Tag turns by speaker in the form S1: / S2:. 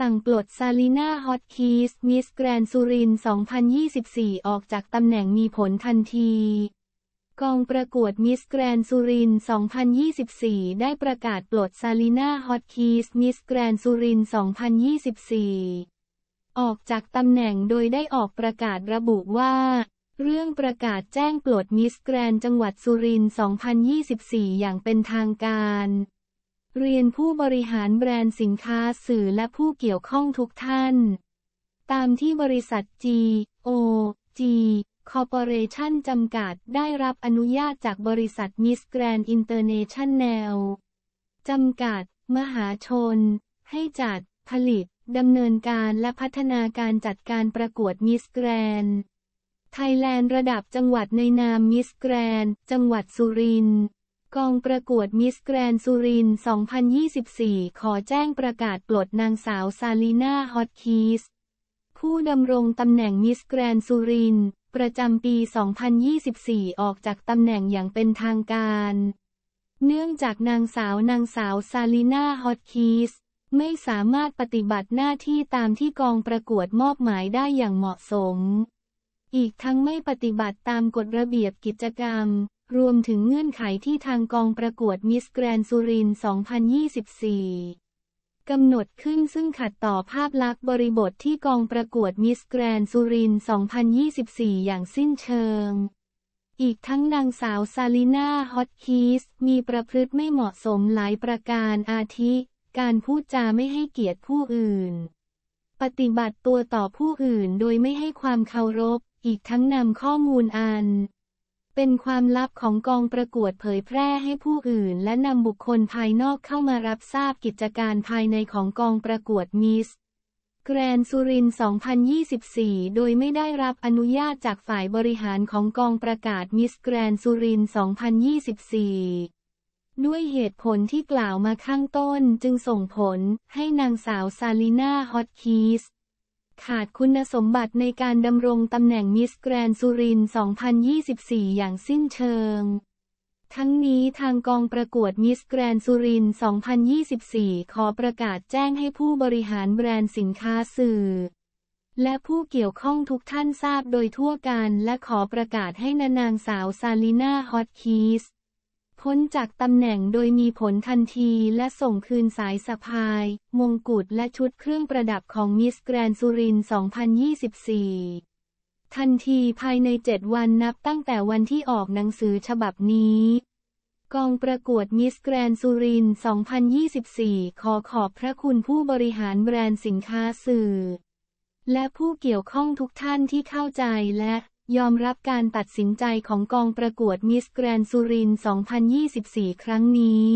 S1: สั่งปลดซาลิน่าฮอตคีสมิสแกรนซูริน2024 ออกจากตำแหน่งมีผลทันที กองประกวดมิสแกรนซูริน2024 ได้ประกาศปลดซาลิน่าฮอตคีสมิสแกรนซูริน2024 ออกจากตำแหน่งโดยได้ออกประกาศระบุว่า เรื่องประกาศแจ้งปลดมิสแกรนจังหวัดสุรินทร์2024 อย่างเป็นทางการเรียนผู้บริหารแบรนด์สินค้าสื่อและผู้เกี่ยวข้องทุกท่าน ตามที่บริษัท G O G Corporation จำกัด ได้รับอนุญาตจากบริษัท Miss Grand International จำกัด มหาชน ให้จัด ผลิต ดำเนินการและพัฒนาการจัดการประกวด Miss Grand Thailand ระดับจังหวัดในนาม Miss Grand จังหวัดสุรินทร์กองประกวดมิสแกรนซูริน 2024 ขอแจ้งประกาศปลดนางสาวซาลีนาฮอตคีสผู้ดำรงตำแหน่งมิสแกรนซูรินประจำปี 2024 ออกจากตำแหน่งอย่างเป็นทางการ เนื่องจากนางสาวนางสาวซาลีนาฮอตคีส ไม่สามารถปฏิบัติหน้าที่ตามที่กองประกวดมอบหมายได้อย่างเหมาะสม อีกทั้งไม่ปฏิบัติตามกฎระเบียบกิจกรรมรวมถึงเงื่อนไขที่ทางกองประกวดมิสแกรนซูริน2024 กำหนดขึ้นซึ่งขัดต่อภาพลักษณ์บริบทที่กองประกวดมิสแกรนซูริน2024 อย่างสิ้นเชิง อีกทั้งนางสาวซาลิน่า ฮอตคีสมีประพฤติไม่เหมาะสมหลายประการอาทิ การพูดจาไม่ให้เกียรติผู้อื่น ปฏิบัติตัวต่อผู้อื่นโดยไม่ให้ความเคารพอีกทั้งนำข้อมูลอันเป็นความลับของกองประกวดเผยแพร่ให้ผู้อื่นและนำบุคคลภายนอกเข้ามารับทราบกิจการภายในของกองประกวดมิสแกรนซูริน 2024 โดยไม่ได้รับอนุญาตจากฝ่ายบริหารของกองประกาศมิสแกรนซูริน2024 ด้วยเหตุผลที่กล่าวมาข้างต้นจึงส่งผลให้นางสาวซาลิน่าฮอตคีสขาดคุณสมบัติในการดำรงตำแหน่งมิสแกรนสุริน 2024 อย่างสิ้นเชิง ทั้งนี้ทางกองประกวดมิสแกรนสุริน 2024 ขอประกาศแจ้งให้ผู้บริหารแบรนด์สินค้าสื่อ และผู้เกี่ยวข้องทุกท่านทราบโดยทั่วกัน และขอประกาศให้นานางสาวซาลิน่า ฮอตคีสพ้นจากตำแหน่งโดยมีผลทันทีและส่งคืนสายสะพายมงกุฎและชุดเครื่องประดับของมิสแกรนซูริน 2024 ทันทีภายใน 7 วันนับตั้งแต่วันที่ออกหนังสือฉบับนี้ กองประกวดมิสแกรนซูริน 2024 ขอขอบพระคุณผู้บริหารแบรนด์สินค้าสื่อ และผู้เกี่ยวข้องทุกท่านที่เข้าใจและยอมรับการตัดสินใจของกองประกวดมิสแกรนซูริน2024 ครั้งนี้